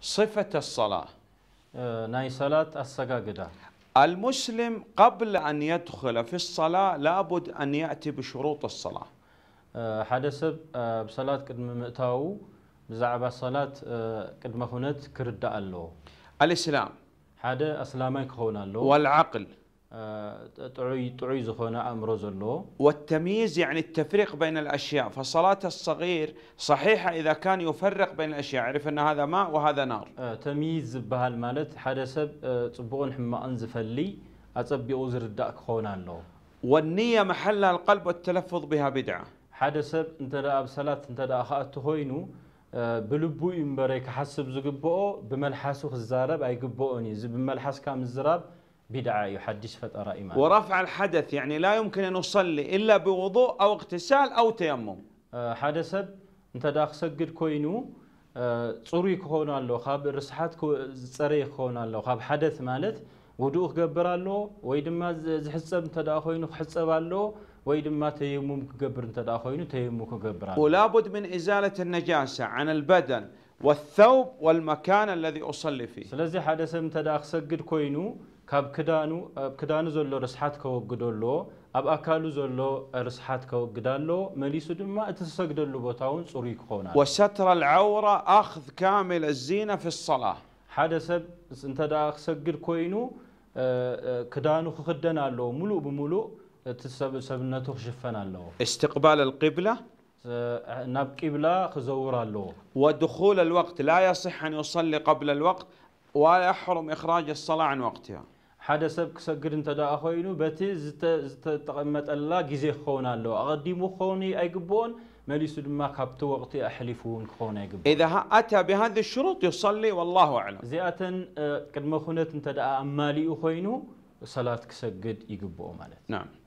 صفة الصلاة ناي صلاة السجادة المسلم قبل أن يدخل في الصلاة لابد أن يأتي بشروط الصلاة حدث بصلاة قدم مئتاو بزعب صلاة قدم هنت كرد الله الإسلام هذا أسلامي هون الله والعقل والتمييز يعني التفريق بين الاشياء فصلاة الصغير صحيحة اذا كان يفرق بين الاشياء يعرف ان هذا ماء وهذا نار آه، تمييز بهالمالت حدث تبون حما انزفلي اتبي اوزر الدأك خونا له والنية محلها القلب والتلفظ بها بدعة حدث انت دا بصلاة انت دا اخات هوينو بلبو امبريك حسب زقبو بملحسو خزارب اي قبو اني زب ملحس كام زراب بدعة يحدث فترة إيمان ورفع الحدث يعني لا يمكن أن نصلي إلا بوضوء أو اغتسال أو تيمم أه، حدث أنت داخل سجد كوينو صوري كونا اللو خاب رسحات كو صري كونا اللو خاب حدث مالت ودو قبر له ويد ما زحسب أنت داخل ينو حسب له ما تيمم قبر أنت داخل ينو تيمم قبر ولابد من إزالة النجاسة عن البدن والثوب والمكان الذي أصلي فيه سلازي هذا سم تدا سجد كوينو كاب كدانو أب كدانو زلو رسحات كو جدولو أب أكالو زلو رسحات كو قدالو مليسو دم ما اتسجد اللو بتاون صريك خونا وستر العورة أخذ كامل الزينة في الصلاة هذا سب انت دا سجد كوينو كدانو خدنا له ملو بملو تسب سبنته خشفنا له استقبال القبلة نبكي بلا خزورا له ودخول الوقت لا يصح أن يصلي قبل الوقت ولا يحرم إخراج الصلاة عن وقتها حدا سبك سجر انت دا أخوينو بتي زت زت تقمت الله جزء خونا له أقدمه خوني أجبون ما لي ما كبت وقتي أحلفون خونا أجبون إذا أتى بهذه الشروط يصلي والله أعلم زيادة كد ما خونت انت دا أمالي أخوينو صلاتك سجد يجبو مالت نعم